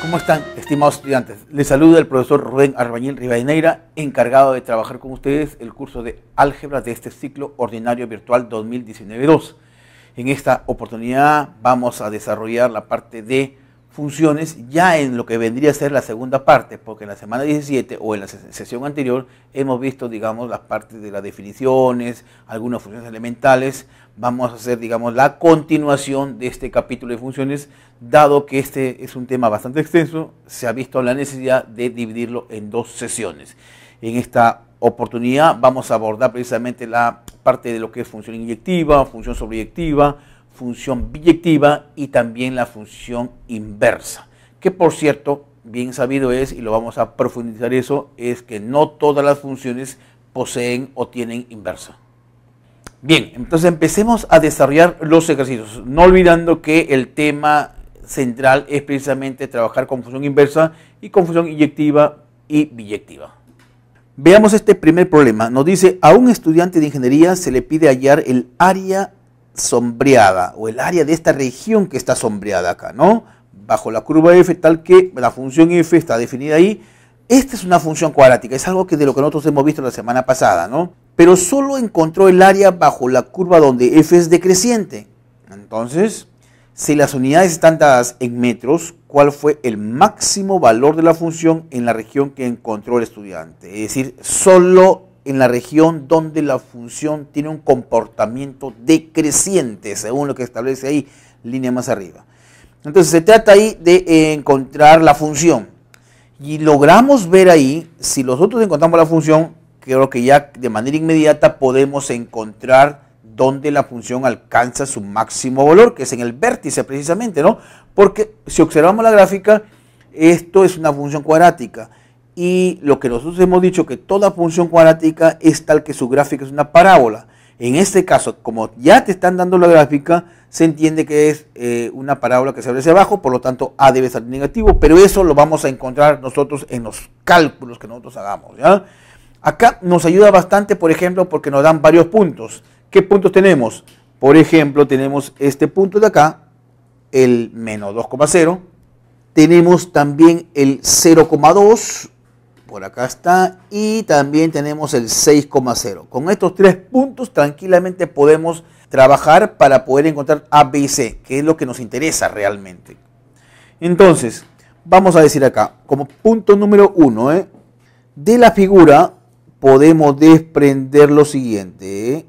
¿Cómo están, estimados estudiantes? Les saluda el profesor Rubén Arbañil Rivadeneira, encargado de trabajar con ustedes el curso de álgebra de este ciclo ordinario virtual 2019-2. En esta oportunidad vamos a desarrollar la parte de funciones ya en lo que vendría a ser la segunda parte, porque en la semana 17 o en la sesión anterior hemos visto, digamos, las partes de las definiciones, algunas funciones elementales, vamos a hacer, digamos, la continuación de este capítulo de funciones, dado que este es un tema bastante extenso, se ha visto la necesidad de dividirlo en dos sesiones. En esta oportunidad vamos a abordar precisamente la parte de lo que es función inyectiva, función sobreyectiva, función biyectiva y también la función inversa, que por cierto, bien sabido es, y lo vamos a profundizar eso, es que no todas las funciones poseen o tienen inversa. Bien, entonces empecemos a desarrollar los ejercicios, no olvidando que el tema central es precisamente trabajar con función inversa y con función inyectiva y biyectiva. Veamos este primer problema. Nos dice, a un estudiante de ingeniería se le pide hallar el área sombreada o el área de esta región que está sombreada acá, ¿no? Bajo la curva f tal que la función f está definida ahí. Esta es una función cuadrática, es algo que de lo que nosotros hemos visto la semana pasada, ¿no? pero solo encontró el área bajo la curva donde F es decreciente. Entonces, si las unidades están dadas en metros, ¿cuál fue el máximo valor de la función en la región que encontró el estudiante? Es decir, solo en la región donde la función tiene un comportamiento decreciente, según lo que establece ahí, línea más arriba. Entonces se trata ahí de encontrar la función. Y logramos ver ahí, si nosotros encontramos la función, creo que ya de manera inmediata podemos encontrar dónde la función alcanza su máximo valor, que es en el vértice precisamente, ¿no? Porque si observamos la gráfica, esto es una función cuadrática y lo que nosotros hemos dicho que toda función cuadrática es tal que su gráfica es una parábola. En este caso, como ya te están dando la gráfica, se entiende que es eh, una parábola que se abre hacia abajo, por lo tanto A debe ser negativo, pero eso lo vamos a encontrar nosotros en los cálculos que nosotros hagamos. ¿ya? Acá nos ayuda bastante, por ejemplo, porque nos dan varios puntos. ¿Qué puntos tenemos? Por ejemplo, tenemos este punto de acá, el menos 2,0. Tenemos también el 0,2, por acá está, y también tenemos el 6,0. Con estos tres puntos tranquilamente podemos trabajar para poder encontrar A, B y C, que es lo que nos interesa realmente. Entonces, vamos a decir acá, como punto número uno, ¿eh? de la figura podemos desprender lo siguiente. ¿eh?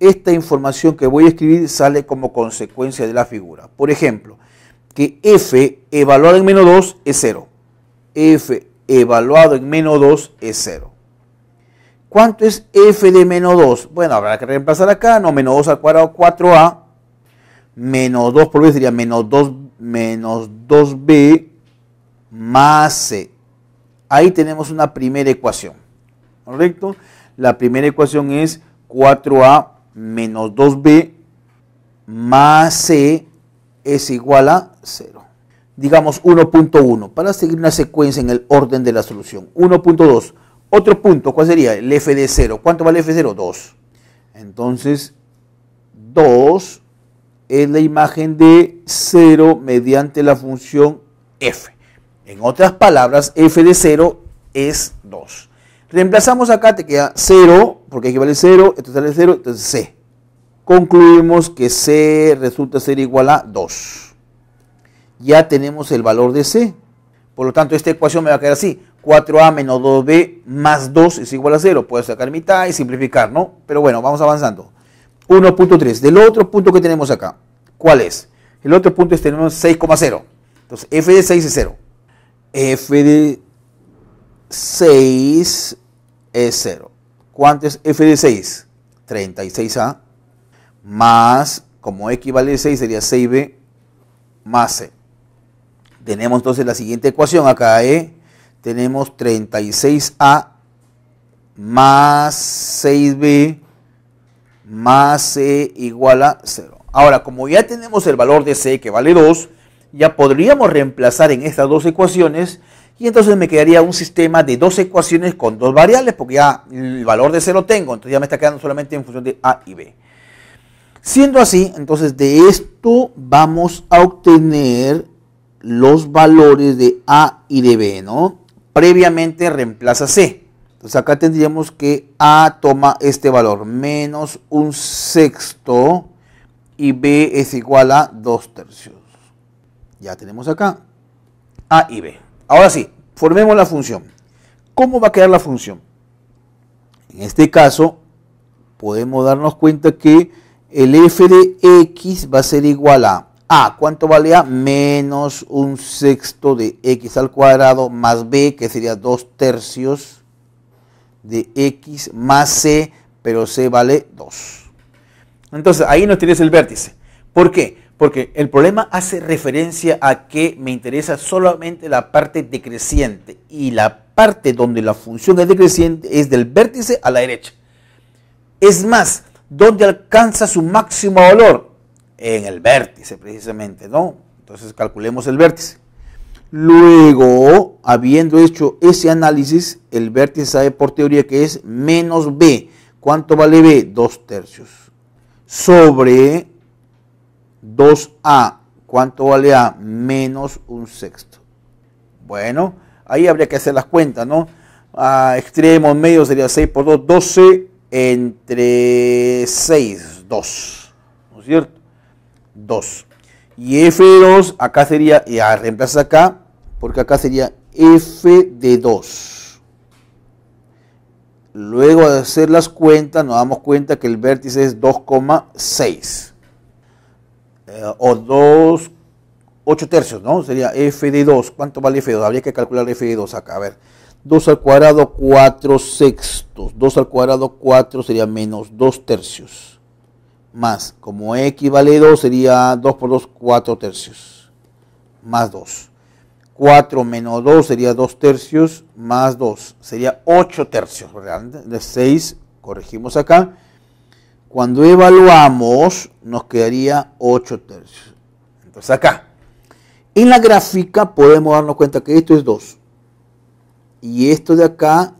Esta información que voy a escribir sale como consecuencia de la figura. Por ejemplo, que f evaluado en menos 2 es 0. f evaluado en menos 2 es 0. ¿Cuánto es f de menos 2? Bueno, habrá que reemplazar acá, no, menos 2 al cuadrado 4a, menos 2 por b sería menos 2, menos 2b más c. Ahí tenemos una primera ecuación. ¿correcto? La primera ecuación es 4a menos 2b más c es igual a 0. Digamos 1.1, para seguir una secuencia en el orden de la solución. 1.2. Otro punto, ¿cuál sería? El f de 0. ¿Cuánto vale f de 0? 2. Entonces, 2 es la imagen de 0 mediante la función f. En otras palabras, f de 0 es 2. Reemplazamos acá, te queda 0, porque equivale a 0, esto sale 0, entonces C. Concluimos que C resulta ser igual a 2. Ya tenemos el valor de C. Por lo tanto, esta ecuación me va a quedar así. 4A menos 2B más 2 es igual a 0. Puedo sacar mitad y simplificar, ¿no? Pero bueno, vamos avanzando. 1.3. Del otro punto que tenemos acá, ¿cuál es? El otro punto es tenemos 6,0. Entonces, F de 6 es 0. F de 6 es 0. ¿Cuánto es f de 6? 36a más, como x vale 6, sería 6b más c. Tenemos entonces la siguiente ecuación acá, ¿eh? Tenemos 36a más 6b más c igual a 0. Ahora, como ya tenemos el valor de c que vale 2, ya podríamos reemplazar en estas dos ecuaciones y entonces me quedaría un sistema de dos ecuaciones con dos variables, porque ya el valor de c lo tengo, entonces ya me está quedando solamente en función de a y b. Siendo así, entonces de esto vamos a obtener los valores de a y de b, ¿no? Previamente reemplaza c. Entonces acá tendríamos que a toma este valor, menos un sexto, y b es igual a dos tercios. Ya tenemos acá a y b. Ahora sí, formemos la función. ¿Cómo va a quedar la función? En este caso, podemos darnos cuenta que el f de x va a ser igual a a, ¿cuánto vale a? Menos un sexto de x al cuadrado más b, que sería dos tercios de x más c, pero c vale 2. Entonces, ahí nos tienes el vértice. ¿Por qué? Porque el problema hace referencia a que me interesa solamente la parte decreciente y la parte donde la función es decreciente es del vértice a la derecha. Es más, donde alcanza su máximo valor? En el vértice precisamente, ¿no? Entonces calculemos el vértice. Luego, habiendo hecho ese análisis, el vértice sabe por teoría que es menos b. ¿Cuánto vale b? Dos tercios. Sobre 2A, ¿cuánto vale A? Menos un sexto. Bueno, ahí habría que hacer las cuentas, ¿no? A extremo, medio sería 6 por 2, 12 entre 6, 2. ¿No es cierto? 2. Y f 2, acá sería, ya reemplaza acá, porque acá sería f de 2. Luego de hacer las cuentas, nos damos cuenta que el vértice es 2,6. Eh, o 2, 8 tercios, ¿no? Sería f de 2. ¿Cuánto vale f de 2? Habría que calcular f de 2 acá, a ver. 2 al cuadrado 4 sextos. 2 al cuadrado 4 sería menos 2 tercios. Más, como x vale 2, sería 2 por 2, 4 tercios. Más 2. 4 menos 2 sería 2 tercios, más 2 sería 8 tercios, ¿verdad? De 6, corregimos acá, cuando evaluamos nos quedaría 8 tercios. Entonces acá, en la gráfica podemos darnos cuenta que esto es 2. Y esto de acá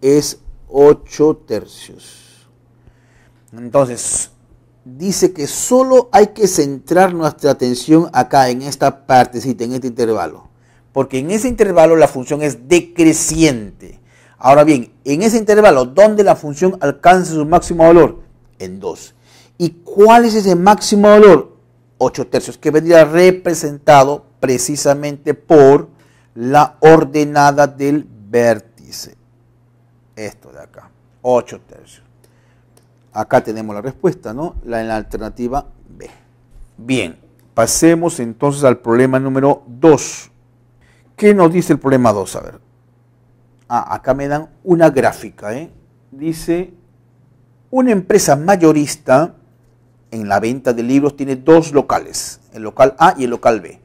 es 8 tercios. Entonces, dice que solo hay que centrar nuestra atención acá, en esta partecita, en este intervalo. Porque en ese intervalo la función es decreciente. Ahora bien, en ese intervalo, ¿dónde la función alcanza su máximo valor? en 2. ¿Y cuál es ese máximo valor? 8 tercios, que vendría representado precisamente por la ordenada del vértice. Esto de acá, 8 tercios. Acá tenemos la respuesta, ¿no? La en la alternativa B. Bien, pasemos entonces al problema número 2. ¿Qué nos dice el problema 2? A ver. Ah, acá me dan una gráfica, ¿eh? Dice una empresa mayorista en la venta de libros tiene dos locales, el local A y el local B.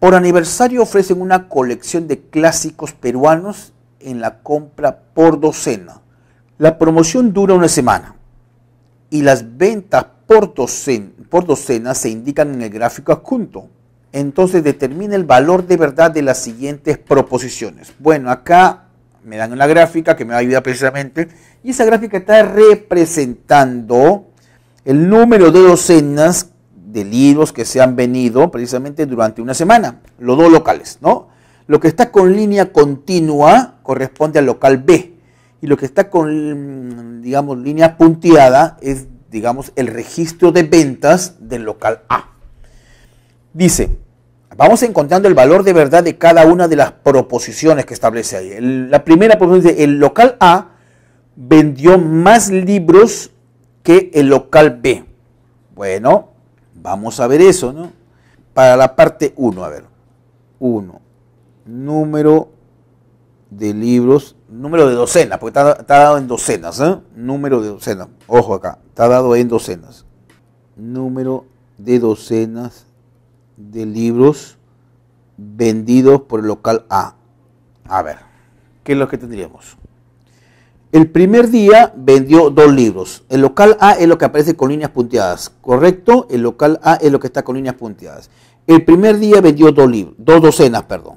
Por aniversario ofrecen una colección de clásicos peruanos en la compra por docena. La promoción dura una semana y las ventas por docena, por se indican en el gráfico adjunto. Entonces determina el valor de verdad de las siguientes proposiciones. Bueno, acá me dan una gráfica que me va a ayudar precisamente. Y esa gráfica está representando el número de docenas de libros que se han venido precisamente durante una semana, los dos locales, ¿no? Lo que está con línea continua corresponde al local B y lo que está con, digamos, línea punteada es, digamos, el registro de ventas del local A. Dice, vamos encontrando el valor de verdad de cada una de las proposiciones que establece ahí. La primera proposición dice, el local A vendió más libros que el local B. Bueno, vamos a ver eso, ¿no? Para la parte 1, a ver. 1. Número de libros, número de docenas, porque está, dado en docenas, ¿eh? Número de docenas, ojo acá, está dado en docenas. Número de docenas de libros vendidos por el local A. A ver, ¿qué es lo que tendríamos? El primer día vendió dos libros. El local A es lo que aparece con líneas punteadas, ¿correcto? El local A es lo que está con líneas punteadas. El primer día vendió dos libros, dos docenas, perdón.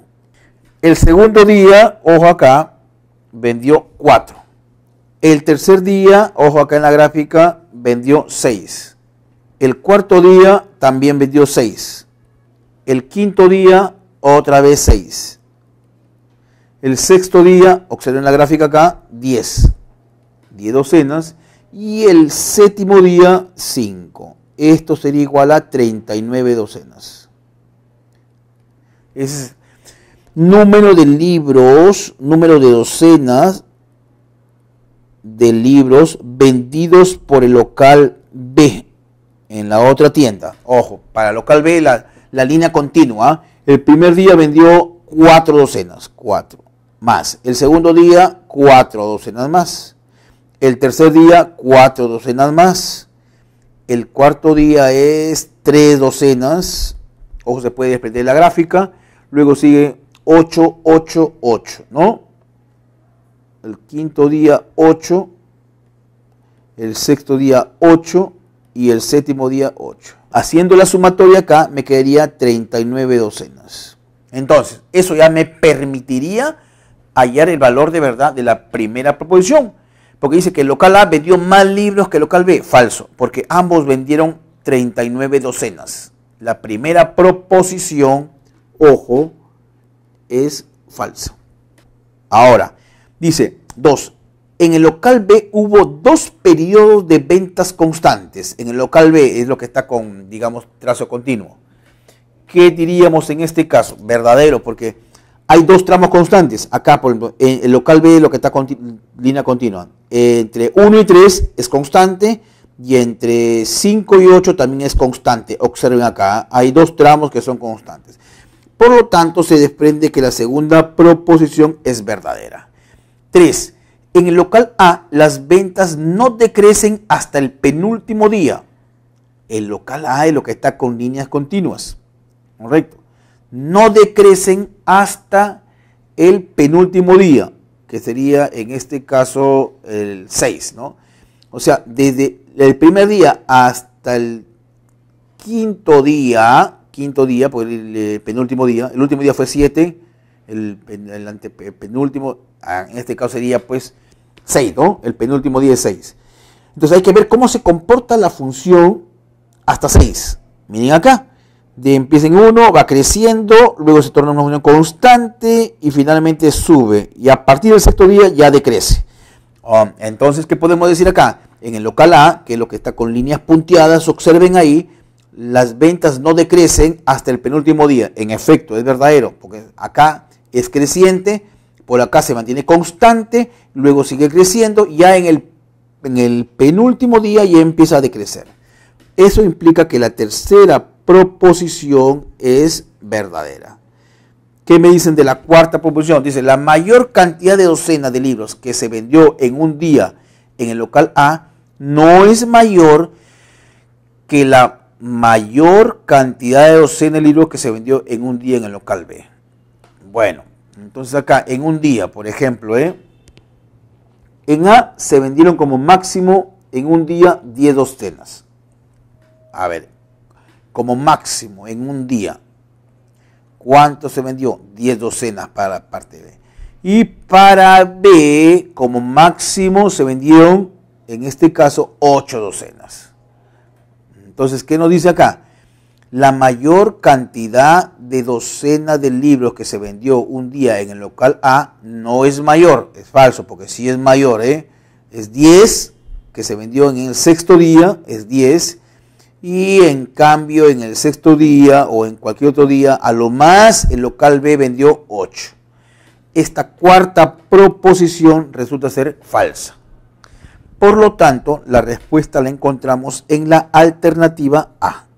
El segundo día, ojo acá, vendió cuatro. El tercer día, ojo acá en la gráfica, vendió seis. El cuarto día también vendió seis. El quinto día, otra vez 6. El sexto día, observen la gráfica acá, 10. 10 docenas. Y el séptimo día, 5. Esto sería igual a 39 docenas. Es número de libros, número de docenas de libros vendidos por el local B en la otra tienda. Ojo, para local B la, la línea continua. El primer día vendió cuatro docenas, cuatro más. El segundo día, cuatro docenas más. El tercer día, cuatro docenas más. El cuarto día es tres docenas. Ojo, se puede desprender la gráfica. Luego sigue 8, ocho, ocho, ¿no? El quinto día 8, el sexto día 8 y el séptimo día 8. Haciendo la sumatoria acá, me quedaría 39 docenas. Entonces, eso ya me permitiría hallar el valor de verdad de la primera proposición. Porque dice que el local A vendió más libros que el local B. Falso, porque ambos vendieron 39 docenas. La primera proposición, ojo, es falsa. Ahora, dice 2. En el local B hubo dos periodos de ventas constantes. En el local B es lo que está con, digamos, trazo continuo. ¿Qué diríamos en este caso? Verdadero, porque hay dos tramos constantes. Acá, por ejemplo, en el local B es lo que está con línea continua. Entre 1 y 3 es constante y entre 5 y 8 también es constante. Observen acá, hay dos tramos que son constantes. Por lo tanto, se desprende que la segunda proposición es verdadera. 3. En el local A las ventas no decrecen hasta el penúltimo día. El local A es lo que está con líneas continuas. Correcto. No decrecen hasta el penúltimo día, que sería en este caso el 6, ¿no? O sea, desde el primer día hasta el quinto día, quinto día, por pues, el, penúltimo día, el último día fue 7, el, el penúltimo Ah, en este caso sería pues 6, ¿no? El penúltimo día es 6. Entonces hay que ver cómo se comporta la función hasta 6. Miren acá. De empieza en 1, va creciendo, luego se torna una función constante y finalmente sube. Y a partir del sexto día ya decrece. Ah, entonces, ¿qué podemos decir acá? En el local A, que es lo que está con líneas punteadas, observen ahí, las ventas no decrecen hasta el penúltimo día. En efecto, es verdadero, porque acá es creciente por acá se mantiene constante, luego sigue creciendo, ya en el, en el penúltimo día ya empieza a decrecer. Eso implica que la tercera proposición es verdadera. ¿Qué me dicen de la cuarta proposición? Dice, la mayor cantidad de docenas de libros que se vendió en un día en el local A no es mayor que la mayor cantidad de docenas de libros que se vendió en un día en el local B. Bueno, entonces acá, en un día, por ejemplo, ¿eh? en A se vendieron como máximo en un día 10 docenas. A ver, como máximo en un día. ¿Cuánto se vendió? 10 docenas para parte B. Y para B, como máximo, se vendieron, en este caso, 8 docenas. Entonces, ¿qué nos dice acá? la mayor cantidad de docenas de libros que se vendió un día en el local A no es mayor, es falso, porque sí es mayor, ¿eh? es 10, que se vendió en el sexto día, es 10, y en cambio en el sexto día o en cualquier otro día, a lo más el local B vendió 8. Esta cuarta proposición resulta ser falsa. Por lo tanto, la respuesta la encontramos en la alternativa A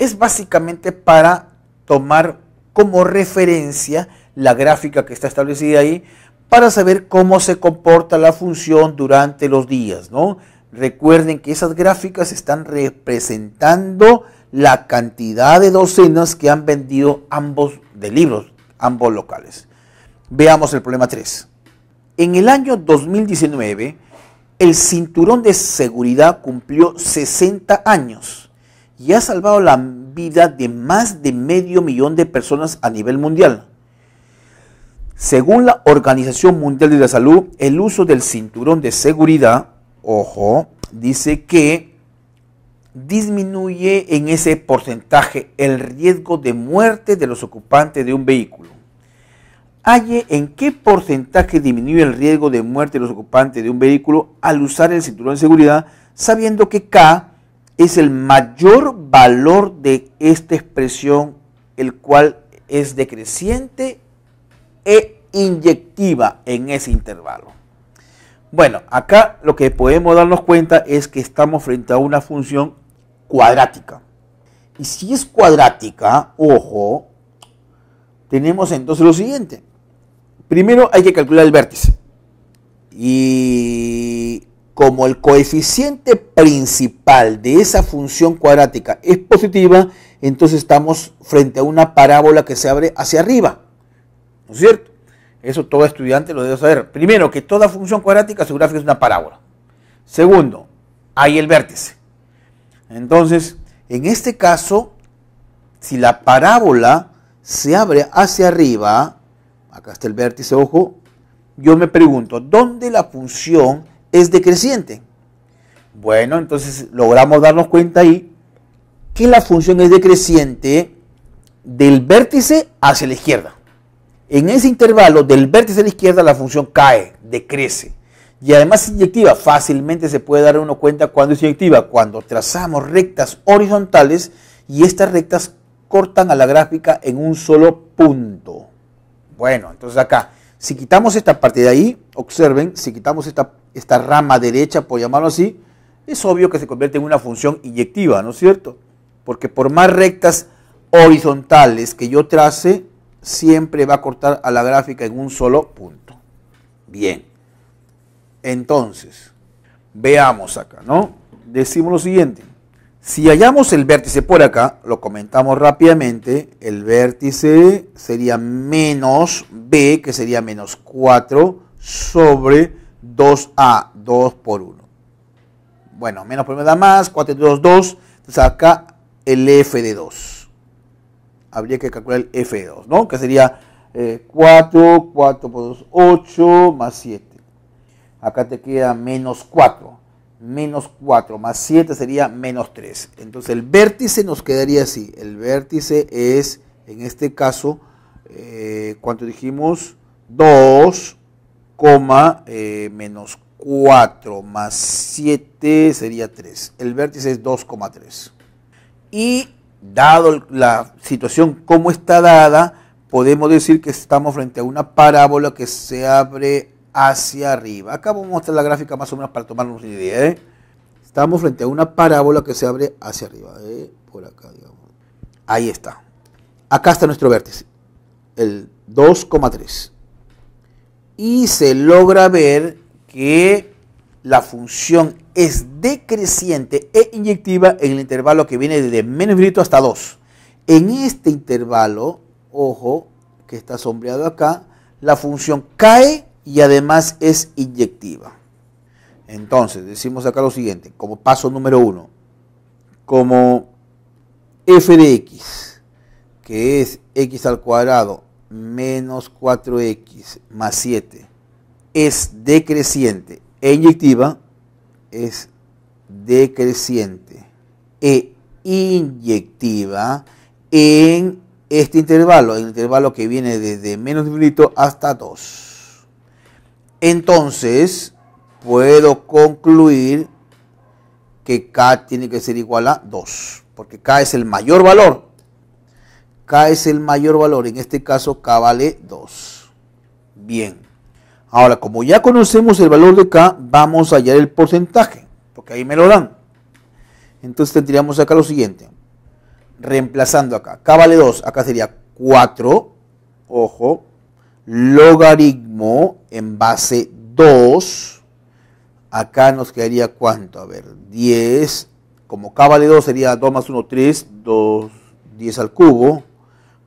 es básicamente para tomar como referencia la gráfica que está establecida ahí para saber cómo se comporta la función durante los días, ¿no? Recuerden que esas gráficas están representando la cantidad de docenas que han vendido ambos de libros, ambos locales. Veamos el problema 3. En el año 2019, el cinturón de seguridad cumplió 60 años y ha salvado la vida de más de medio millón de personas a nivel mundial. Según la Organización Mundial de la Salud, el uso del cinturón de seguridad, ojo, dice que disminuye en ese porcentaje el riesgo de muerte de los ocupantes de un vehículo. Halle en qué porcentaje disminuye el riesgo de muerte de los ocupantes de un vehículo al usar el cinturón de seguridad, sabiendo que K es el mayor valor de esta expresión, el cual es decreciente e inyectiva en ese intervalo. Bueno, acá lo que podemos darnos cuenta es que estamos frente a una función cuadrática. Y si es cuadrática, ojo, tenemos entonces lo siguiente. Primero hay que calcular el vértice. Y como el coeficiente principal de esa función cuadrática es positiva, entonces estamos frente a una parábola que se abre hacia arriba. ¿No es cierto? Eso todo estudiante lo debe saber. Primero, que toda función cuadrática, su gráfico es una parábola. Segundo, hay el vértice. Entonces, en este caso, si la parábola se abre hacia arriba, acá está el vértice, ojo, yo me pregunto, ¿dónde la función es decreciente. Bueno, entonces logramos darnos cuenta ahí que la función es decreciente del vértice hacia la izquierda. En ese intervalo del vértice a la izquierda la función cae, decrece. Y además es inyectiva, fácilmente se puede dar uno cuenta cuando es inyectiva, cuando trazamos rectas horizontales y estas rectas cortan a la gráfica en un solo punto. Bueno, entonces acá si quitamos esta parte de ahí, observen, si quitamos esta, esta rama derecha, por llamarlo así, es obvio que se convierte en una función inyectiva, ¿no es cierto? Porque por más rectas horizontales que yo trace, siempre va a cortar a la gráfica en un solo punto. Bien. Entonces, veamos acá, ¿no? Decimos lo siguiente. Si hallamos el vértice por acá, lo comentamos rápidamente, el vértice sería menos b, que sería menos 4, sobre 2a, 2 por 1. Bueno, menos por 1 da más, 4 entre 2, 2. Entonces acá el f de 2. Habría que calcular el f de 2, ¿no? Que sería 4, eh, 4 por 2, 8, más 7. Acá te queda menos 4 menos 4 más 7 sería menos 3. Entonces el vértice nos quedaría así. El vértice es, en este caso, eh, ¿cuánto dijimos? 2, eh, menos 4 más 7 sería 3. El vértice es 2,3. Y dado la situación como está dada, podemos decir que estamos frente a una parábola que se abre hacia arriba. Acá vamos a mostrar la gráfica más o menos para tomarnos una idea. ¿eh? Estamos frente a una parábola que se abre hacia arriba. ¿eh? Por acá, digamos. Ahí está. Acá está nuestro vértice. El 2,3. Y se logra ver que la función es decreciente e inyectiva en el intervalo que viene desde menos infinito hasta 2. En este intervalo, ojo, que está sombreado acá, la función cae y además es inyectiva. Entonces, decimos acá lo siguiente, como paso número uno, como f de x, que es x al cuadrado menos 4x más 7, es decreciente e inyectiva, es decreciente e inyectiva en este intervalo, el intervalo que viene desde menos infinito hasta 2. Entonces, puedo concluir que K tiene que ser igual a 2, porque K es el mayor valor. K es el mayor valor, en este caso K vale 2. Bien. Ahora, como ya conocemos el valor de K, vamos a hallar el porcentaje, porque ahí me lo dan. Entonces tendríamos acá lo siguiente. Reemplazando acá, K vale 2, acá sería 4, ojo, logaritmo en base 2, acá nos quedaría cuánto, a ver, 10, como k vale 2 sería 2 más 1, 3, 2, 10 al cubo,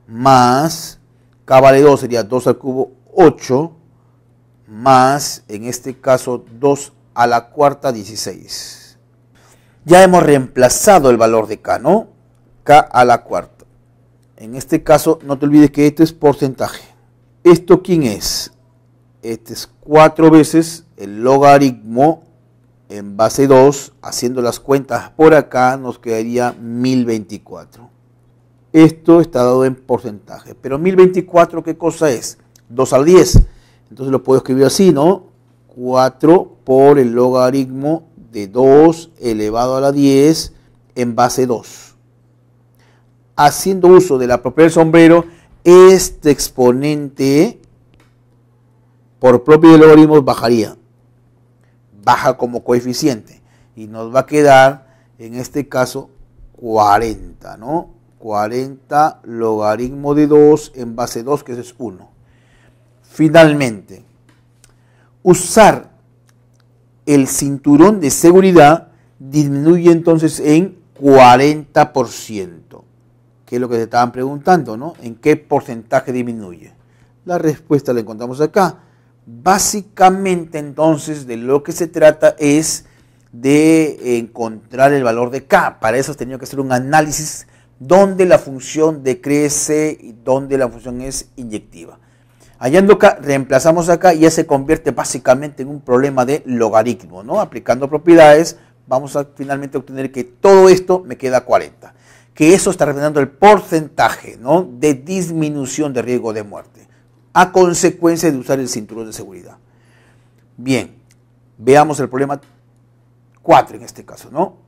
más k vale 2 sería 2 al cubo, 8, más en este caso 2 a la cuarta, 16. Ya hemos reemplazado el valor de k, ¿no? k a la cuarta. En este caso, no te olvides que esto es porcentaje. ¿Esto quién es? Este es cuatro veces el logaritmo en base 2, haciendo las cuentas por acá, nos quedaría 1024. Esto está dado en porcentaje. Pero 1024, ¿qué cosa es? 2 al 10. Entonces lo puedo escribir así, ¿no? 4 por el logaritmo de 2 elevado a la 10 en base 2. Haciendo uso de la propiedad del sombrero, este exponente por propio de logaritmo bajaría. Baja como coeficiente. Y nos va a quedar, en este caso, 40, ¿no? 40 logaritmo de 2 en base 2, que es 1. Finalmente, usar el cinturón de seguridad disminuye entonces en 40% que es lo que se estaban preguntando, ¿no? ¿En qué porcentaje disminuye? La respuesta la encontramos acá. Básicamente entonces de lo que se trata es de encontrar el valor de K. Para eso tenía que hacer un análisis donde la función decrece y donde la función es inyectiva. Hallando K, reemplazamos acá y ya se convierte básicamente en un problema de logaritmo. ¿no? Aplicando propiedades, vamos a finalmente obtener que todo esto me queda 40 que eso está representando el porcentaje ¿no? de disminución de riesgo de muerte a consecuencia de usar el cinturón de seguridad. Bien, veamos el problema 4 en este caso, ¿no?